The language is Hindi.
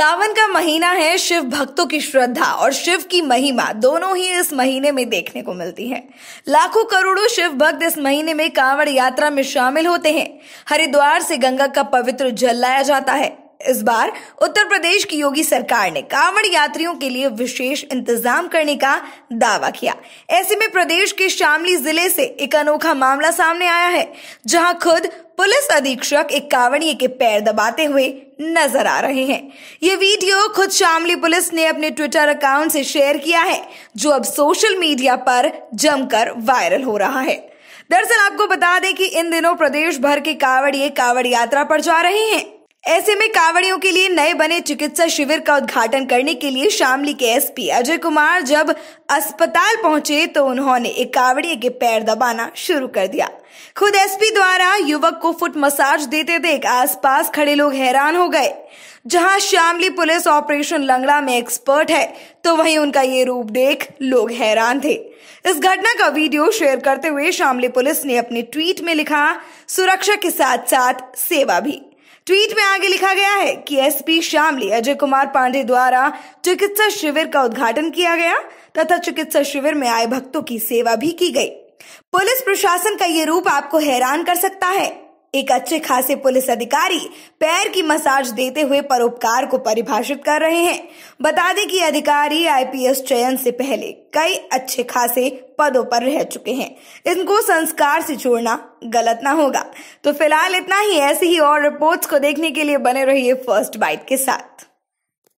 सावन का महीना है शिव भक्तों की श्रद्धा और शिव की महिमा दोनों ही इस महीने में देखने को मिलती है लाखों करोड़ों शिव भक्त इस महीने में कांवड़ यात्रा में शामिल होते हैं हरिद्वार से गंगा का पवित्र जल लाया जाता है इस बार उत्तर प्रदेश की योगी सरकार ने कांवड़ यात्रियों के लिए विशेष इंतजाम करने का दावा किया ऐसे में प्रदेश के शामली जिले से एक अनोखा मामला सामने आया है जहां खुद पुलिस अधीक्षक एक कांवड़िए के पैर दबाते हुए नजर आ रहे हैं ये वीडियो खुद शामली पुलिस ने अपने ट्विटर अकाउंट से शेयर किया है जो अब सोशल मीडिया पर जमकर वायरल हो रहा है दरअसल आपको बता दें कि इन दिनों प्रदेश भर के कावड़िए कावड़ यात्रा पर जा रहे हैं ऐसे में कावड़ियों के लिए नए बने चिकित्सा शिविर का उद्घाटन करने के लिए शामली के एसपी अजय कुमार जब अस्पताल पहुंचे तो उन्होंने एक कावड़िए के पैर दबाना शुरू कर दिया खुद एसपी द्वारा युवक को फुट मसाज देते देख आसपास खड़े लोग हैरान हो गए जहां शामली पुलिस ऑपरेशन लंगड़ा में एक्सपर्ट है तो वहीं उनका ये रूप देख लोग हैरान थे इस घटना का वीडियो शेयर करते हुए शामली पुलिस ने अपने ट्वीट में लिखा सुरक्षा के साथ साथ सेवा भी ट्वीट में आगे लिखा गया है कि एसपी श्यामली अजय कुमार पांडे द्वारा चिकित्सा शिविर का उद्घाटन किया गया तथा चिकित्सा शिविर में आए भक्तों की सेवा भी की गई पुलिस प्रशासन का ये रूप आपको हैरान कर सकता है एक अच्छे खासे पुलिस अधिकारी पैर की मसाज देते हुए परोपकार को परिभाषित कर रहे हैं बता दें कि अधिकारी आईपीएस चयन से पहले कई अच्छे खासे पदों पर रह चुके हैं इनको संस्कार से जोड़ना गलत ना होगा तो फिलहाल इतना ही ऐसी ही और रिपोर्ट्स को देखने के लिए बने रहिए फर्स्ट बाइट के साथ